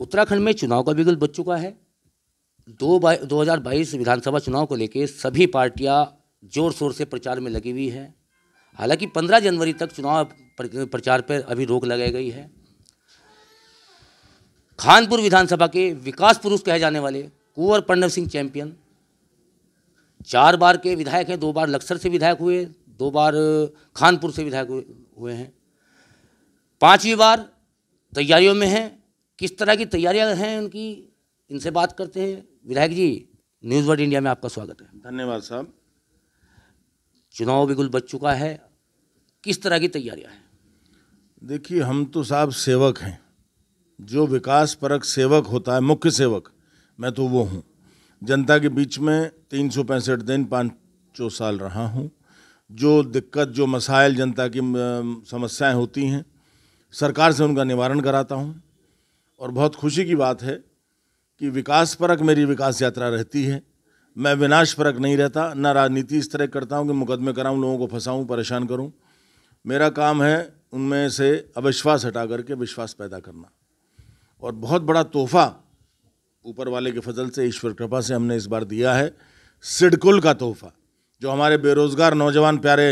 उत्तराखंड में चुनाव का बिगुल बच चुका है दो दो हज़ार बाईस विधानसभा चुनाव को लेकर सभी पार्टियां जोर शोर से प्रचार में लगी हुई हैं हालांकि पंद्रह जनवरी तक चुनाव प्रचार पर अभी रोक लगाई गई है खानपुर विधानसभा के विकास पुरुष कहे जाने वाले कुंवर प्रणव सिंह चैंपियन चार बार के विधायक हैं दो बार लक्सर से विधायक हुए दो बार खानपुर से विधायक हुए हैं पांचवी बार तैयारियों में हैं किस तरह की तैयारियां हैं उनकी इनसे बात करते हैं विधायक जी न्यूज़ वर्ल्ड इंडिया में आपका स्वागत है धन्यवाद साहब चुनाव बिल्कुल बच चुका है किस तरह की तैयारियां हैं देखिए हम तो साहब सेवक हैं जो विकास परक सेवक होता है मुख्य सेवक मैं तो वो हूँ जनता के बीच में तीन सौ पैंसठ दिन पाँचों साल रहा हूँ जो दिक्कत जो मसाइल जनता की समस्याएं होती हैं सरकार से उनका निवारण कराता हूँ और बहुत खुशी की बात है कि विकास परक मेरी विकास यात्रा रहती है मैं विनाश परक नहीं रहता ना राजनीति इस तरह करता हूँ कि मुकदमे कराऊँ लोगों को फंसाऊँ परेशान करूँ मेरा काम है उनमें से अविश्वास हटा करके विश्वास पैदा करना और बहुत बड़ा तोहफा ऊपर वाले के फजल से ईश्वर कृपा से हमने इस बार दिया है सिडकुल का तोहफा जो हमारे बेरोज़गार नौजवान प्यारे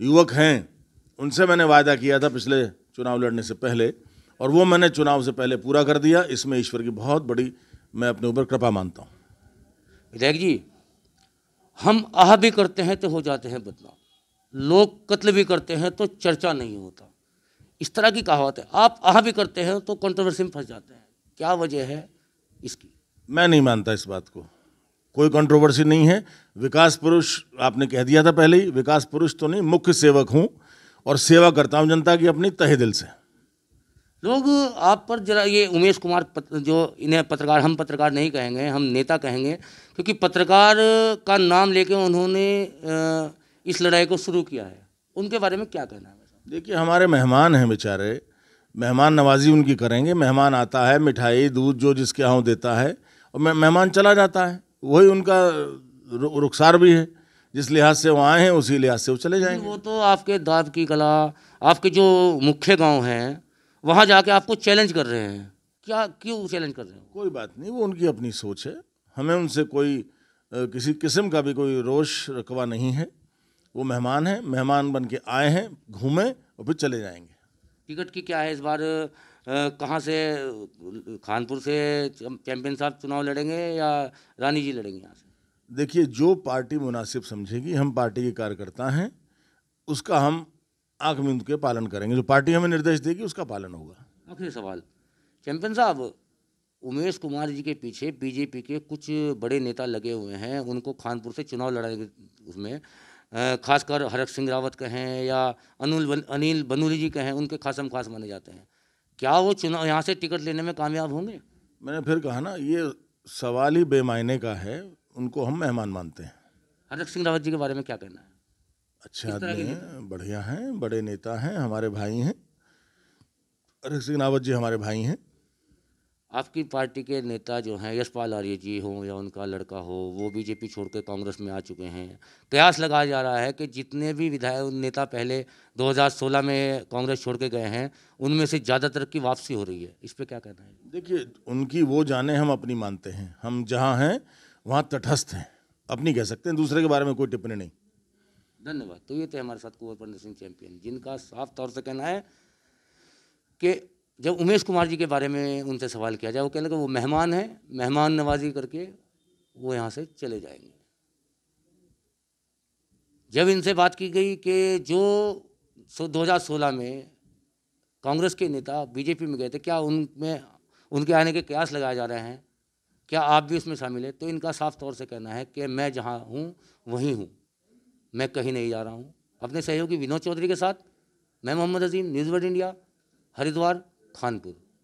युवक हैं उनसे मैंने वायदा किया था पिछले चुनाव लड़ने से पहले और वो मैंने चुनाव से पहले पूरा कर दिया इसमें ईश्वर की बहुत बड़ी मैं अपने ऊपर कृपा मानता हूँ विधायक जी हम आह भी करते हैं तो हो जाते हैं बदलाव लोग कत्ल भी करते हैं तो चर्चा नहीं होता इस तरह की कहावत है आप आह भी करते हैं तो कंट्रोवर्सी में फंस जाते हैं क्या वजह है इसकी मैं नहीं मानता इस बात को कोई कंट्रोवर्सी नहीं है विकास पुरुष आपने कह दिया था पहले ही विकास पुरुष तो नहीं मुख्य सेवक हूँ और सेवा करता हूँ जनता की अपनी तहे दिल से लोग आप पर जरा ये उमेश कुमार पत्र, जो इन्हें पत्रकार हम पत्रकार नहीं कहेंगे हम नेता कहेंगे क्योंकि पत्रकार का नाम लेके उन्होंने इस लड़ाई को शुरू किया है उनके बारे में क्या कहना है देखिए हमारे मेहमान हैं बेचारे मेहमान नवाजी उनकी करेंगे मेहमान आता है मिठाई दूध जो जिसके यहाँ देता है और मेहमान चला जाता है वही उनका रुखसार भी है जिस लिहाज से वो आए हैं उसी लिहाज से वो चले जाएंगे वो तो आपके दाद की कला आपके जो मुख्य गांव हैं वहाँ जाके आपको चैलेंज कर रहे हैं क्या क्यों चैलेंज कर रहे हैं कोई बात नहीं वो उनकी अपनी सोच है हमें उनसे कोई किसी किस्म का भी कोई रोश रकवा नहीं है वो मेहमान हैं मेहमान बन के आए हैं घूमें और फिर चले जाएंगे टिकट की क्या है इस बार कहाँ से खानपुर से चैंपियन साहब चुनाव लड़ेंगे या रानी जी लड़ेंगे यहाँ से देखिए जो पार्टी मुनासिब समझेगी हम पार्टी के कार्यकर्ता हैं उसका हम आंख में के पालन करेंगे जो पार्टी हमें निर्देश देगी उसका पालन होगा आखिरी सवाल चैंपियन साहब उमेश कुमार जी के पीछे बीजेपी के कुछ बड़े नेता लगे हुए हैं उनको खानपुर से चुनाव लड़ाएंगे उसमें खासकर हरक सिंह रावत कहें या अनिल बन, अनिल बनूरी जी कहें उनके खासम खास माने जाते हैं क्या वो चुनाव यहाँ से टिकट लेने में कामयाब होंगे मैंने फिर कहा ना ये सवाल ही बेमायने का है उनको हम मेहमान मानते हैं हरक सिंह रावत जी के बारे में क्या कहना है अच्छे आदमी हैं बढ़िया हैं बड़े नेता हैं हमारे भाई हैं अरे सिंह रावत जी हमारे भाई हैं आपकी पार्टी के नेता जो हैं यशपाल आर्य जी हों या उनका लड़का हो वो बीजेपी छोड़ के कांग्रेस में आ चुके हैं कयास लगाया जा रहा है कि जितने भी विधायक नेता पहले 2016 में कांग्रेस छोड़ के गए हैं उनमें से ज़्यादातर की वापसी हो रही है इस पर क्या कहना है देखिए उनकी वो जाने हम अपनी मानते हैं हम जहाँ हैं वहाँ तटस्थ हैं अपनी कह सकते हैं दूसरे के बारे में कोई टिप्पणी नहीं धन्यवाद तो ये थे हमारे साथ कुंवर पंडित सिंह चैंपियन जिनका साफ तौर से कहना है कि जब उमेश कुमार जी के बारे में उनसे सवाल किया जाए वो कहने का वो मेहमान है मेहमान नवाजी करके वो यहाँ से चले जाएंगे जब इनसे बात की गई कि जो दो हजार सोलह में कांग्रेस के नेता बीजेपी में गए थे क्या उनमें उनके आने के कयास लगाए जा रहे हैं क्या आप भी उसमें शामिल हैं तो इनका साफ तौर से कहना है कि मैं जहाँ हूँ वहीं हूँ मैं कहीं नहीं जा रहा हूँ अपने सहयोगी विनोद चौधरी के साथ मैं Mohammad Azeem news world India Haridwar Khanpur